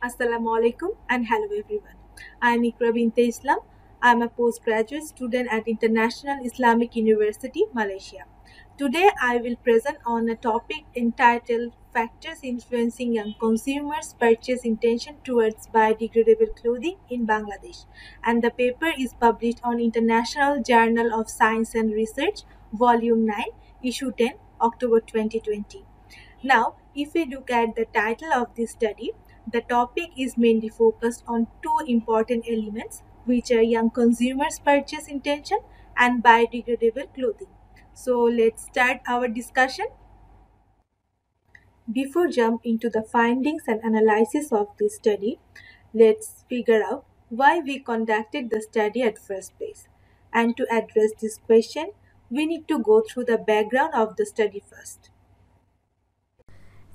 Assalamu alaikum and hello everyone. I am Ikra Binte Islam. I am a postgraduate student at International Islamic University, Malaysia. Today I will present on a topic entitled Factors Influencing Young Consumers' Purchase Intention Towards Biodegradable Clothing in Bangladesh. And the paper is published on International Journal of Science and Research, Volume 9, Issue 10, October 2020. Now, if we look at the title of this study, the topic is mainly focused on two important elements, which are young consumers' purchase intention and biodegradable clothing. So let's start our discussion. Before jump into the findings and analysis of this study, let's figure out why we conducted the study at first place. And to address this question, we need to go through the background of the study first.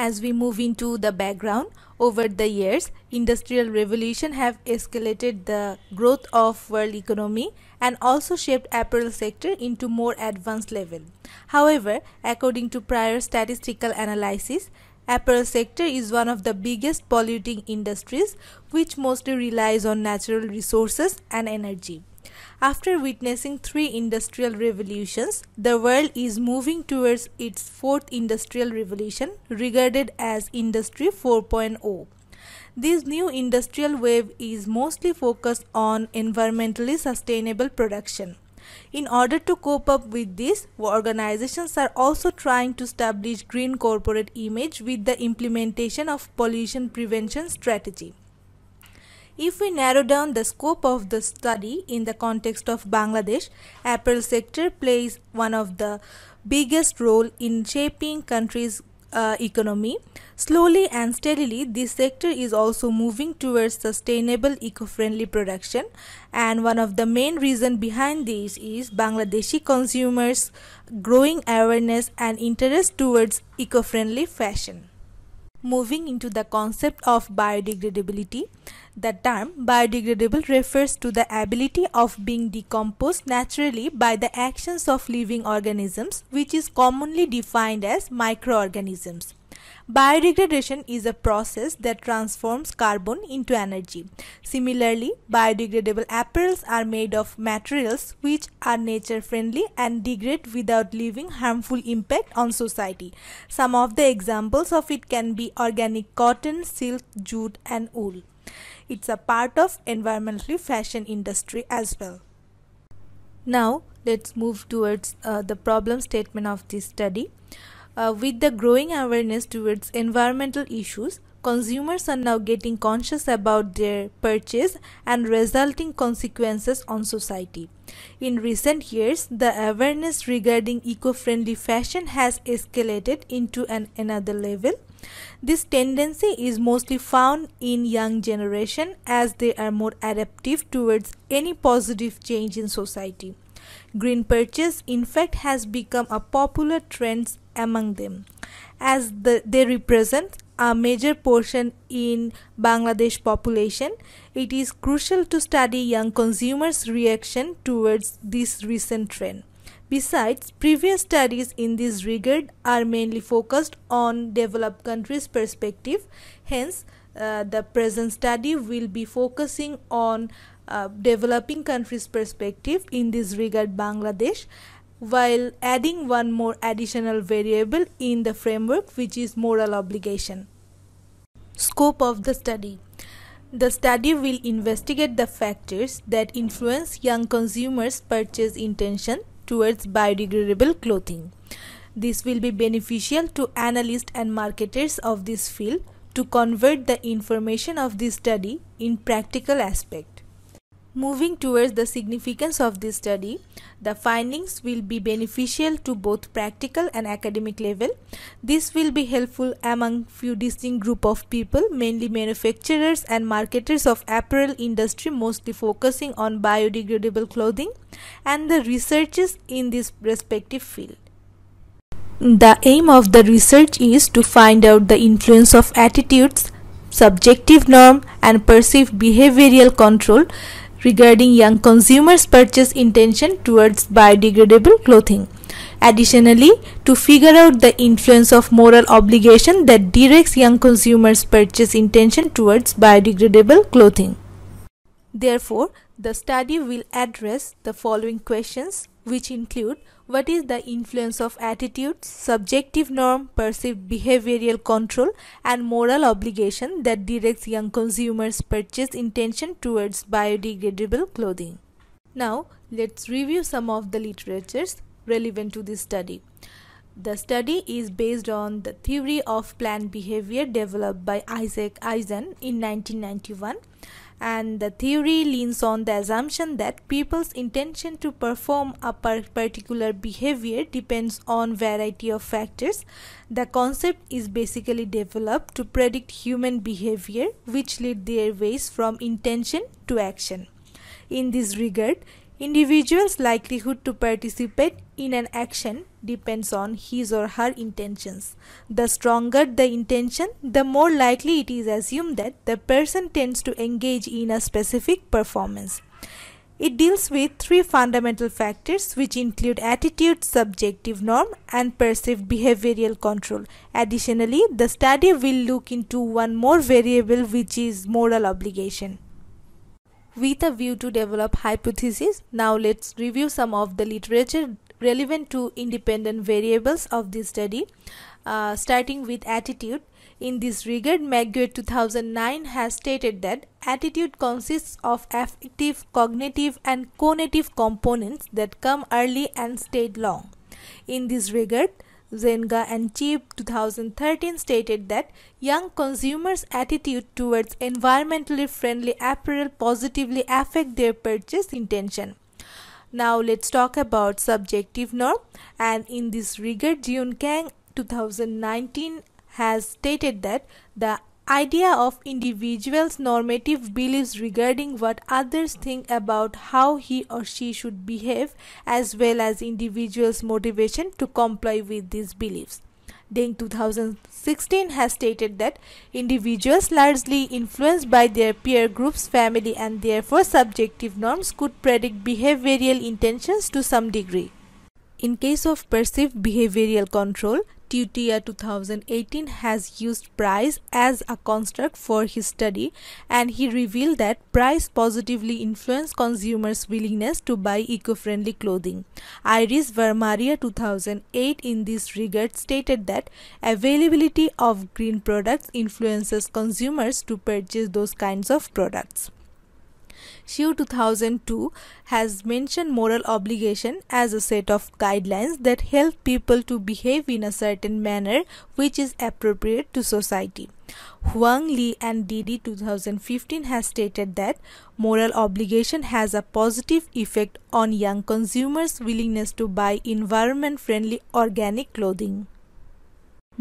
As we move into the background, over the years, industrial revolution have escalated the growth of world economy and also shaped apparel sector into more advanced level. However, according to prior statistical analysis, apparel sector is one of the biggest polluting industries which mostly relies on natural resources and energy. After witnessing three industrial revolutions, the world is moving towards its fourth industrial revolution, regarded as Industry 4.0. This new industrial wave is mostly focused on environmentally sustainable production. In order to cope up with this, organizations are also trying to establish green corporate image with the implementation of pollution prevention strategy. If we narrow down the scope of the study in the context of Bangladesh, apparel sector plays one of the biggest role in shaping country's uh, economy. Slowly and steadily, this sector is also moving towards sustainable eco-friendly production and one of the main reason behind this is Bangladeshi consumers' growing awareness and interest towards eco-friendly fashion. Moving into the concept of biodegradability, the term biodegradable refers to the ability of being decomposed naturally by the actions of living organisms, which is commonly defined as microorganisms. Biodegradation is a process that transforms carbon into energy. Similarly, biodegradable apparels are made of materials which are nature friendly and degrade without leaving harmful impact on society. Some of the examples of it can be organic cotton, silk, jute and wool it's a part of environmentally fashion industry as well. Now let's move towards uh, the problem statement of this study. Uh, with the growing awareness towards environmental issues, consumers are now getting conscious about their purchase and resulting consequences on society. In recent years, the awareness regarding eco-friendly fashion has escalated into an another level this tendency is mostly found in young generation as they are more adaptive towards any positive change in society. Green purchase in fact has become a popular trend among them as the, they represent a major portion in Bangladesh population, it is crucial to study young consumers' reaction towards this recent trend. Besides, previous studies in this regard are mainly focused on developed countries' perspective. Hence, uh, the present study will be focusing on uh, developing countries' perspective in this regard Bangladesh while adding one more additional variable in the framework which is moral obligation. Scope of the study the study will investigate the factors that influence young consumers' purchase intention towards biodegradable clothing. This will be beneficial to analysts and marketers of this field to convert the information of this study in practical aspect. Moving towards the significance of this study, the findings will be beneficial to both practical and academic level. This will be helpful among few distinct group of people, mainly manufacturers and marketers of apparel industry mostly focusing on biodegradable clothing and the researchers in this respective field. The aim of the research is to find out the influence of attitudes, subjective norm and perceived behavioral control regarding young consumers' purchase intention towards biodegradable clothing. Additionally, to figure out the influence of moral obligation that directs young consumers' purchase intention towards biodegradable clothing. Therefore, the study will address the following questions which include what is the influence of attitude, subjective norm, perceived behavioral control, and moral obligation that directs young consumers' purchase intention towards biodegradable clothing. Now, let's review some of the literatures relevant to this study. The study is based on the theory of planned behavior developed by Isaac Eisen in 1991 and the theory leans on the assumption that people's intention to perform a particular behavior depends on variety of factors the concept is basically developed to predict human behavior which lead their ways from intention to action in this regard Individual's likelihood to participate in an action depends on his or her intentions. The stronger the intention, the more likely it is assumed that the person tends to engage in a specific performance. It deals with three fundamental factors which include attitude, subjective norm and perceived behavioral control. Additionally, the study will look into one more variable which is moral obligation with a view to develop hypotheses. Now let's review some of the literature relevant to independent variables of this study. Uh, starting with attitude. In this regard, McGuire 2009 has stated that attitude consists of affective, cognitive and conative components that come early and stay long. In this regard, Zenga and Cheap 2013 stated that young consumers' attitude towards environmentally friendly apparel positively affect their purchase intention. Now let's talk about subjective norm and in this regard Jun Kang 2019 has stated that the idea of individual's normative beliefs regarding what others think about how he or she should behave as well as individual's motivation to comply with these beliefs. Deng 2016 has stated that individuals largely influenced by their peer groups, family and therefore subjective norms could predict behavioral intentions to some degree. In case of perceived behavioral control, Tutia 2018 has used price as a construct for his study and he revealed that price positively influenced consumers' willingness to buy eco-friendly clothing. Iris Vermaria 2008 in this regard stated that availability of green products influences consumers to purchase those kinds of products. SHIO 2002 has mentioned moral obligation as a set of guidelines that help people to behave in a certain manner which is appropriate to society. Huang Li and Didi 2015 has stated that moral obligation has a positive effect on young consumers' willingness to buy environment-friendly organic clothing.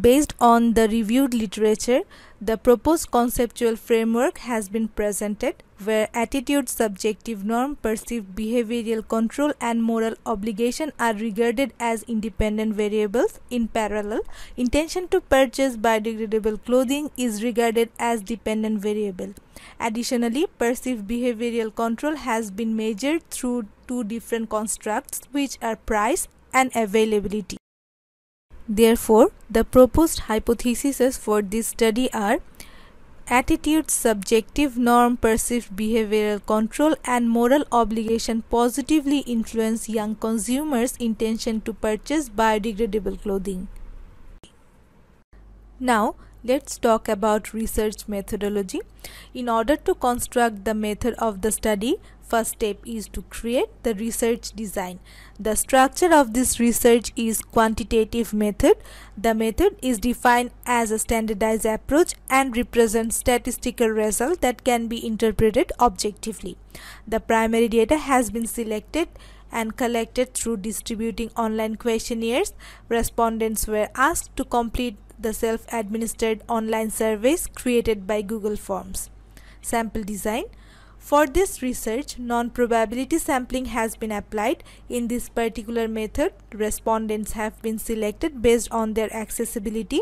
Based on the reviewed literature, the proposed conceptual framework has been presented where attitude, subjective norm, perceived behavioral control and moral obligation are regarded as independent variables in parallel. Intention to purchase biodegradable clothing is regarded as dependent variable. Additionally, perceived behavioral control has been measured through two different constructs which are price and availability. Therefore, the proposed hypotheses for this study are attitude, subjective norm, perceived behavioral control, and moral obligation positively influence young consumers' intention to purchase biodegradable clothing. Now, Let's talk about research methodology. In order to construct the method of the study, first step is to create the research design. The structure of this research is quantitative method. The method is defined as a standardized approach and represents statistical results that can be interpreted objectively. The primary data has been selected and collected through distributing online questionnaires. Respondents were asked to complete the self-administered online surveys created by Google Forms. Sample design. For this research, non-probability sampling has been applied. In this particular method, respondents have been selected based on their accessibility.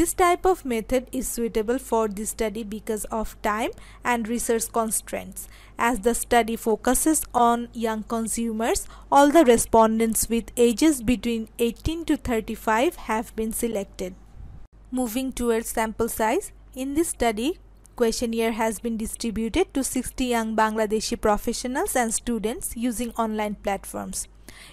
This type of method is suitable for this study because of time and research constraints. As the study focuses on young consumers, all the respondents with ages between 18 to 35 have been selected. Moving towards sample size, in this study, questionnaire has been distributed to 60 young Bangladeshi professionals and students using online platforms.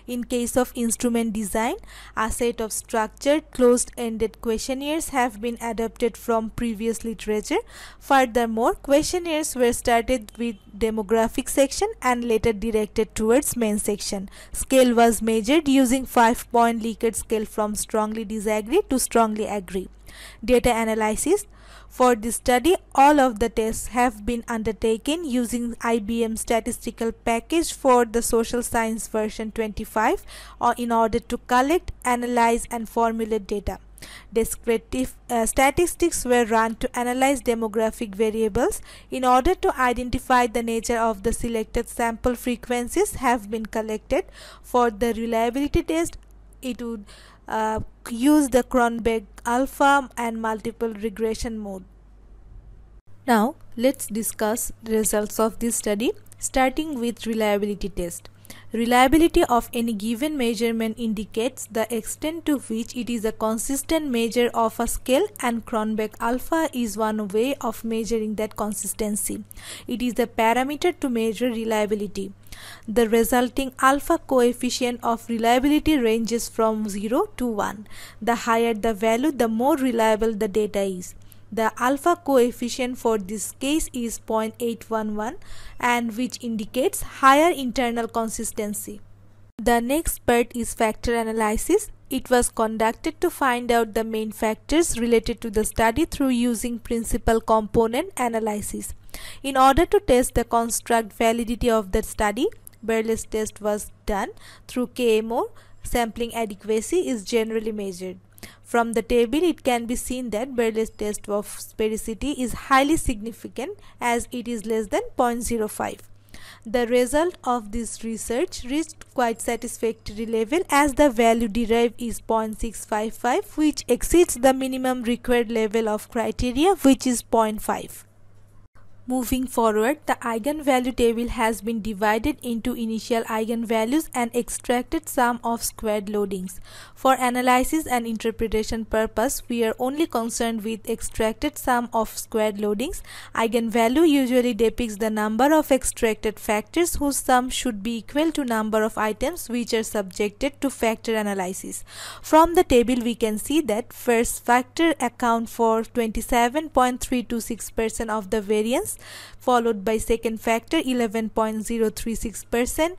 In case of instrument design, a set of structured closed-ended questionnaires have been adapted from previous literature. Furthermore, questionnaires were started with demographic section and later directed towards main section. Scale was measured using 5-point Likert scale from strongly disagree to strongly agree. Data analysis For this study, all of the tests have been undertaken using IBM statistical package for the social science version 25 or in order to collect, analyze and formulate data. Descriptive uh, statistics were run to analyze demographic variables in order to identify the nature of the selected sample frequencies have been collected. For the reliability test, it would uh, use the Cronberg alpha and multiple regression mode. Now let's discuss results of this study starting with reliability test. Reliability of any given measurement indicates the extent to which it is a consistent measure of a scale and Cronberg alpha is one way of measuring that consistency. It is the parameter to measure reliability. The resulting alpha coefficient of reliability ranges from 0 to 1. The higher the value, the more reliable the data is. The alpha coefficient for this case is 0.811 and which indicates higher internal consistency. The next part is factor analysis. It was conducted to find out the main factors related to the study through using principal component analysis. In order to test the construct validity of the study, Berlitz test was done through KMO sampling adequacy is generally measured. From the table, it can be seen that Berlitz test of sparsity is highly significant as it is less than 0.05. The result of this research reached quite satisfactory level as the value derived is 0.655 which exceeds the minimum required level of criteria which is 0.5. Moving forward, the eigenvalue table has been divided into initial eigenvalues and extracted sum of squared loadings. For analysis and interpretation purpose, we are only concerned with extracted sum of squared loadings. Eigenvalue usually depicts the number of extracted factors whose sum should be equal to number of items which are subjected to factor analysis. From the table, we can see that first factor account for 27.326% of the variance followed by second factor 11.036%.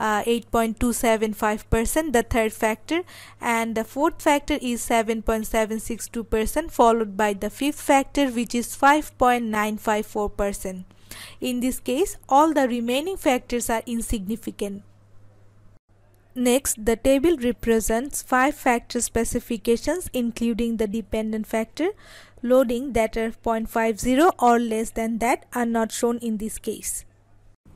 Uh, 8.275% the third factor and the fourth factor is 7.762% followed by the fifth factor which is 5.954%. In this case all the remaining factors are insignificant. Next, the table represents five factor specifications including the dependent factor loading that are 0.50 or less than that are not shown in this case.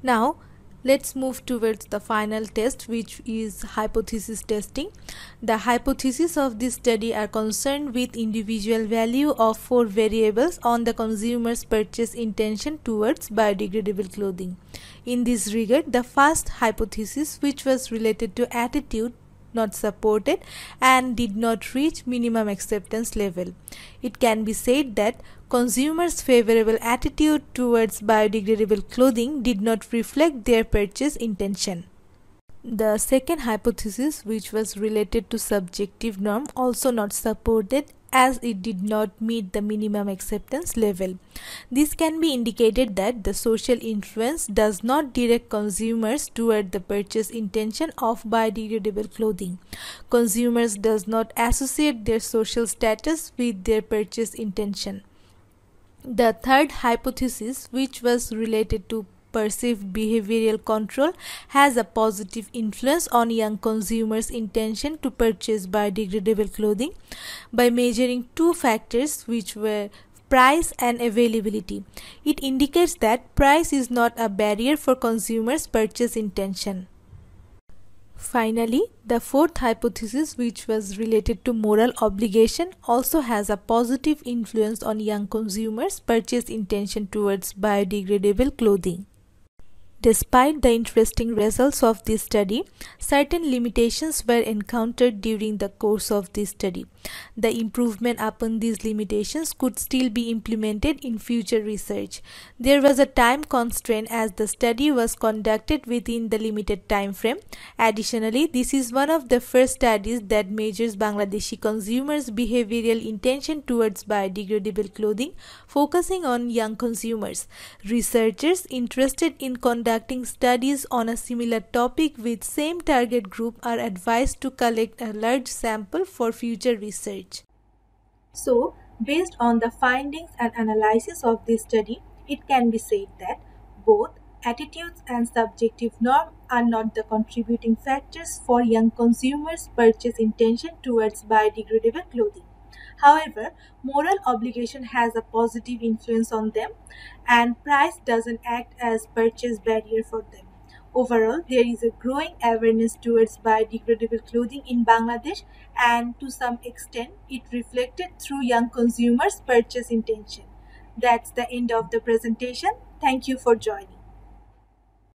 Now let's move towards the final test which is hypothesis testing. The hypothesis of this study are concerned with individual value of four variables on the consumer's purchase intention towards biodegradable clothing. In this regard, the first hypothesis which was related to attitude not supported and did not reach minimum acceptance level. It can be said that consumers' favorable attitude towards biodegradable clothing did not reflect their purchase intention. The second hypothesis which was related to subjective norm also not supported as it did not meet the minimum acceptance level. This can be indicated that the social influence does not direct consumers toward the purchase intention of biodegradable clothing. Consumers does not associate their social status with their purchase intention. The third hypothesis, which was related to perceived behavioral control has a positive influence on young consumers' intention to purchase biodegradable clothing by measuring two factors which were price and availability. It indicates that price is not a barrier for consumers' purchase intention. Finally, the fourth hypothesis, which was related to moral obligation, also has a positive influence on young consumers' purchase intention towards biodegradable clothing. Despite the interesting results of this study, certain limitations were encountered during the course of this study. The improvement upon these limitations could still be implemented in future research. There was a time constraint as the study was conducted within the limited time frame. Additionally, this is one of the first studies that measures Bangladeshi consumers' behavioral intention towards biodegradable clothing, focusing on young consumers. Researchers interested in conducting conducting studies on a similar topic with same target group are advised to collect a large sample for future research. So, based on the findings and analysis of this study, it can be said that both attitudes and subjective norm are not the contributing factors for young consumers' purchase intention towards biodegradable clothing. However, moral obligation has a positive influence on them and price doesn't act as purchase barrier for them. Overall, there is a growing awareness towards biodegradable clothing in Bangladesh and to some extent it reflected through young consumers' purchase intention. That's the end of the presentation. Thank you for joining.